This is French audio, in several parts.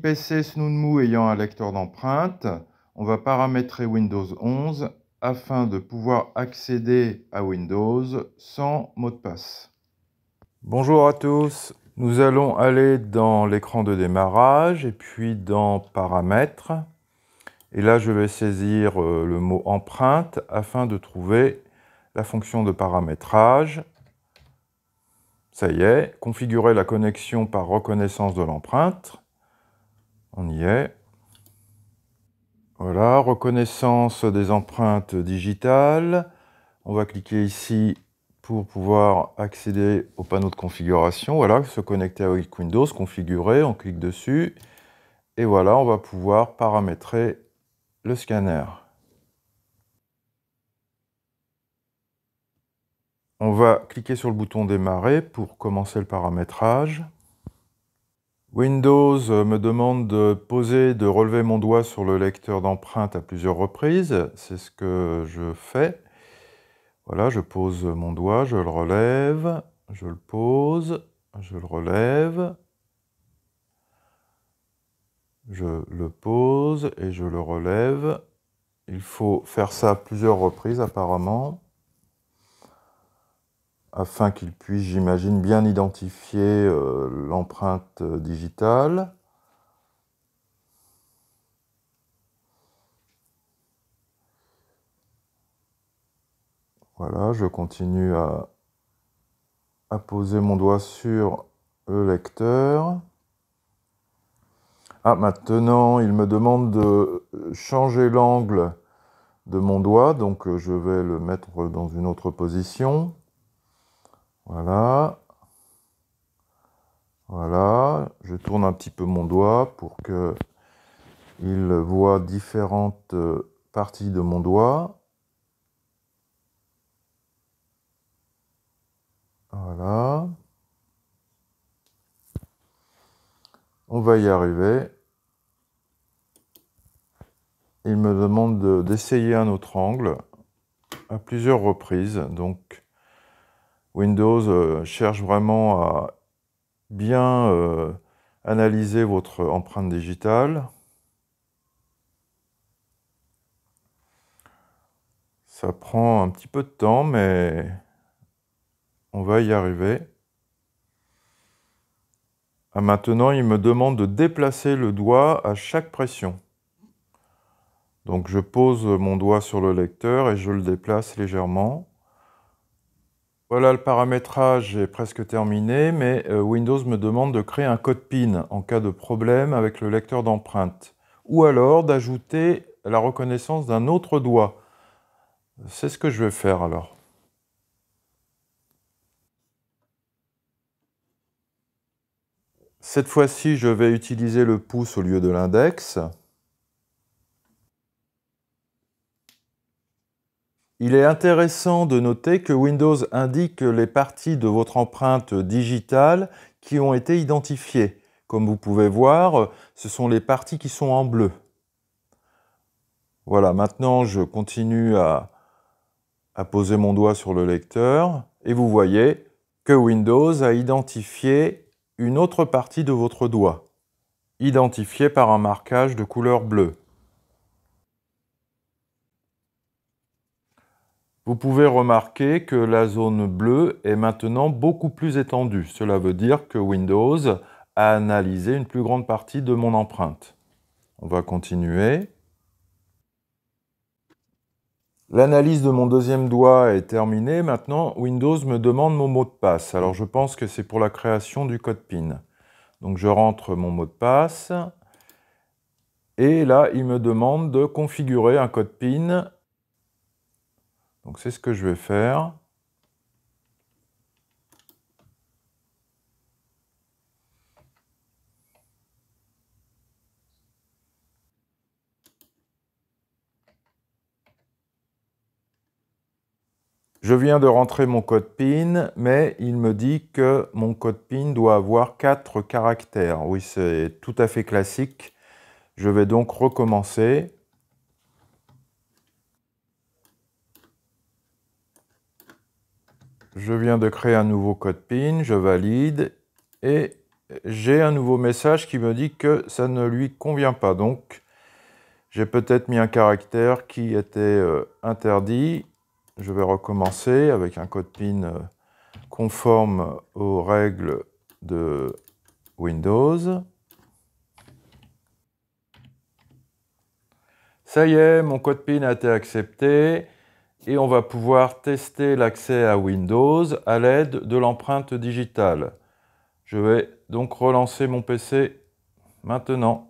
PC Snoonmoo ayant un lecteur d'empreintes, on va paramétrer Windows 11 afin de pouvoir accéder à Windows sans mot de passe. Bonjour à tous, nous allons aller dans l'écran de démarrage et puis dans Paramètres. Et là, je vais saisir euh, le mot empreinte afin de trouver la fonction de paramétrage. Ça y est, configurer la connexion par reconnaissance de l'empreinte. On y est. Voilà, reconnaissance des empreintes digitales. On va cliquer ici pour pouvoir accéder au panneau de configuration. Voilà, se connecter avec Windows, configurer, on clique dessus. Et voilà, on va pouvoir paramétrer le scanner. On va cliquer sur le bouton démarrer pour commencer le paramétrage. Windows euh, me demande de poser, de relever mon doigt sur le lecteur d'empreintes à plusieurs reprises. C'est ce que je fais. Voilà, je pose mon doigt, je le relève, je le pose, je le relève, je le pose et je le relève. Il faut faire ça à plusieurs reprises apparemment afin qu'il puisse, j'imagine, bien identifier euh, l'empreinte euh, digitale. Voilà, je continue à, à poser mon doigt sur le lecteur. Ah, maintenant, il me demande de changer l'angle de mon doigt, donc euh, je vais le mettre dans une autre position. Voilà. Voilà, je tourne un petit peu mon doigt pour que il voit différentes euh, parties de mon doigt. Voilà. On va y arriver. Il me demande d'essayer un autre angle à plusieurs reprises, donc Windows euh, cherche vraiment à bien euh, analyser votre empreinte digitale. Ça prend un petit peu de temps, mais on va y arriver. Ah, maintenant, il me demande de déplacer le doigt à chaque pression. Donc je pose mon doigt sur le lecteur et je le déplace légèrement. Voilà, le paramétrage est presque terminé, mais euh, Windows me demande de créer un code PIN en cas de problème avec le lecteur d'empreintes, ou alors d'ajouter la reconnaissance d'un autre doigt. C'est ce que je vais faire alors. Cette fois-ci, je vais utiliser le pouce au lieu de l'index. Il est intéressant de noter que Windows indique les parties de votre empreinte digitale qui ont été identifiées. Comme vous pouvez voir, ce sont les parties qui sont en bleu. Voilà, maintenant je continue à, à poser mon doigt sur le lecteur et vous voyez que Windows a identifié une autre partie de votre doigt, identifiée par un marquage de couleur bleue. Vous pouvez remarquer que la zone bleue est maintenant beaucoup plus étendue. Cela veut dire que Windows a analysé une plus grande partie de mon empreinte. On va continuer. L'analyse de mon deuxième doigt est terminée. Maintenant, Windows me demande mon mot de passe. Alors, je pense que c'est pour la création du code PIN. Donc, je rentre mon mot de passe. Et là, il me demande de configurer un code PIN donc c'est ce que je vais faire. Je viens de rentrer mon code PIN, mais il me dit que mon code PIN doit avoir 4 caractères. Oui, c'est tout à fait classique. Je vais donc recommencer. je viens de créer un nouveau code PIN, je valide et j'ai un nouveau message qui me dit que ça ne lui convient pas. Donc, j'ai peut-être mis un caractère qui était euh, interdit. Je vais recommencer avec un code PIN euh, conforme aux règles de Windows. Ça y est, mon code PIN a été accepté et on va pouvoir tester l'accès à Windows à l'aide de l'empreinte digitale. Je vais donc relancer mon PC maintenant.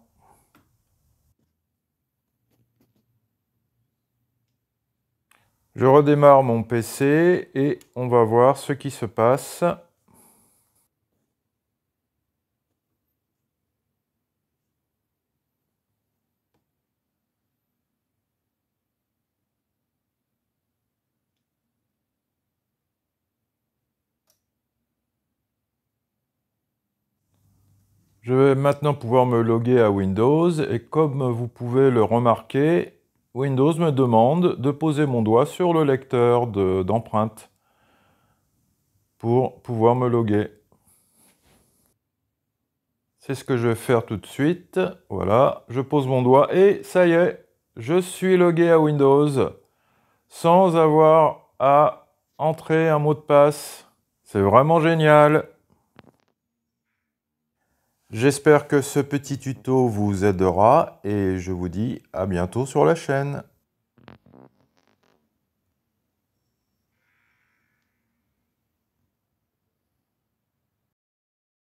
Je redémarre mon PC et on va voir ce qui se passe Je vais maintenant pouvoir me loguer à Windows et comme vous pouvez le remarquer, Windows me demande de poser mon doigt sur le lecteur d'empreintes pour pouvoir me loguer. C'est ce que je vais faire tout de suite. Voilà, je pose mon doigt et ça y est, je suis logué à Windows sans avoir à entrer un mot de passe. C'est vraiment génial. J'espère que ce petit tuto vous aidera et je vous dis à bientôt sur la chaîne.